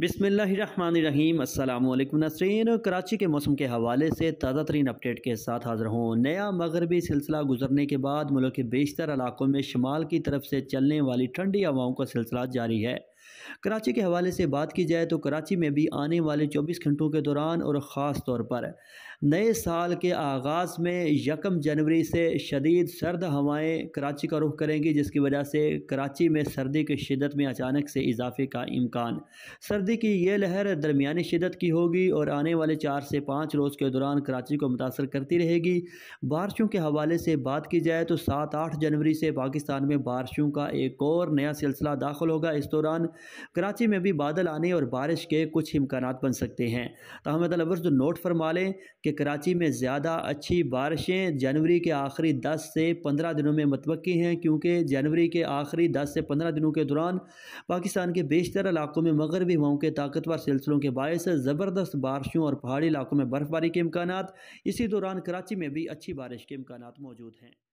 बिसमीम अल्लाम नसरीन कराची के मौसम के हवाले से ताज़ा तरीन अपडेट के साथ हाज़िर हूँ नया मगरबी सिलसिला गुजरने के बाद मुल्क के बेशतर इलाकों में शुमाल की तरफ से चलने वाली ठंडी हवाओं का सिलसिला जारी है कराची के हवाले से बात की जाए तो कराची में भी आने वाले चौबीस घंटों के दौरान और ख़ास तौर पर नए साल के आगाज़ में यकम जनवरी से शदीद सर्द हवाएँ कराची का रुख करेंगी जिसकी वजह से कराची में सर्दी की शिदत में अचानक से इजाफे का इम्कान सर्दी की यह लहर दरमिया शिदत की होगी और आने वाले चार से पाँच रोज़ के दौरान कराची को मुतासर करती रहेगी बारिशों के हवाले से बात की जाए तो सात आठ जनवरी से पाकिस्तान में बारिशों का एक और नया सिलसिला दाखिल होगा इस दौरान कराची में भी बादल आने और बारिश के कुछ इम्कान बन सकते हैं तहम तलवर्स नोट फरमा लें कि कराची में ज़्यादा अच्छी बारिशें जनवरी के आखिरी दस से पंद्रह दिनों में मतवक़ी हैं क्योंकि जनवरी के आखिरी दस से पंद्रह दिनों के दौरान पाकिस्तान के बेशतर इलाकों में मगरबी हवाओं के ताकतवर सिलसिलों के बायस ज़बरदस्त बारिशों और पहाड़ी इलाकों में बर्फ़बारी के इम्कान इसी दौरान कराची में भी अच्छी बारिश के इम्कान मौजूद हैं